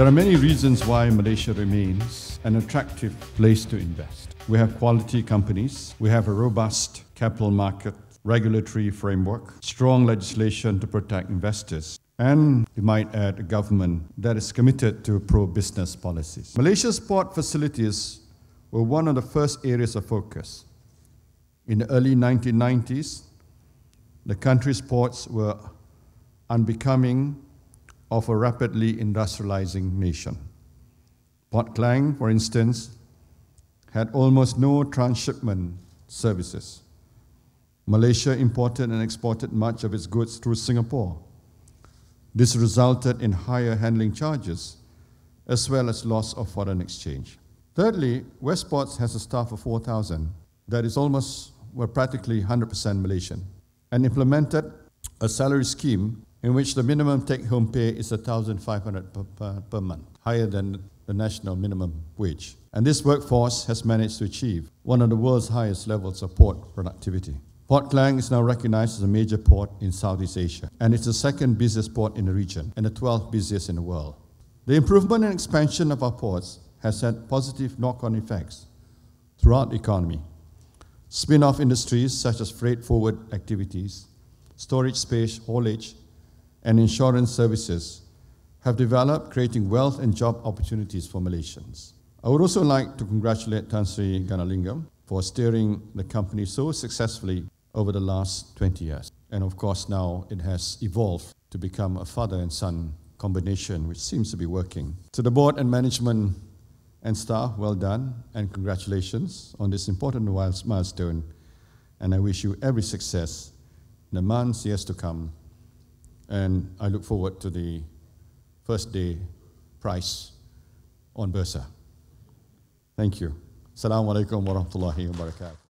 There are many reasons why Malaysia remains an attractive place to invest. We have quality companies, we have a robust capital market, regulatory framework, strong legislation to protect investors, and you might add a government that is committed to pro business policies. Malaysia's port facilities were one of the first areas of focus. In the early 1990s, the country's ports were unbecoming of a rapidly industrializing nation. Port Klang, for instance, had almost no transshipment services. Malaysia imported and exported much of its goods through Singapore. This resulted in higher handling charges as well as loss of foreign exchange. Thirdly, Westports has a staff of 4,000 that is almost, well, practically 100% Malaysian and implemented a salary scheme in which the minimum take home pay is 1,500 per, per, per month, higher than the national minimum wage. And this workforce has managed to achieve one of the world's highest levels of port productivity. Port Klang is now recognized as a major port in Southeast Asia, and it's the second busiest port in the region and the 12th busiest in the world. The improvement and expansion of our ports has had positive knock on effects throughout the economy. Spin off industries such as freight forward activities, storage space haulage, and insurance services have developed, creating wealth and job opportunities for Malaysians. I would also like to congratulate Tan Sri Ganalingam for steering the company so successfully over the last 20 years. And of course, now it has evolved to become a father and son combination, which seems to be working. To the board and management and staff, well done and congratulations on this important milestone. And I wish you every success in the months, years to come and I look forward to the first day price on Bursa. Thank you. Assalamu alaikum wa rahmatullahi wa barakatuh.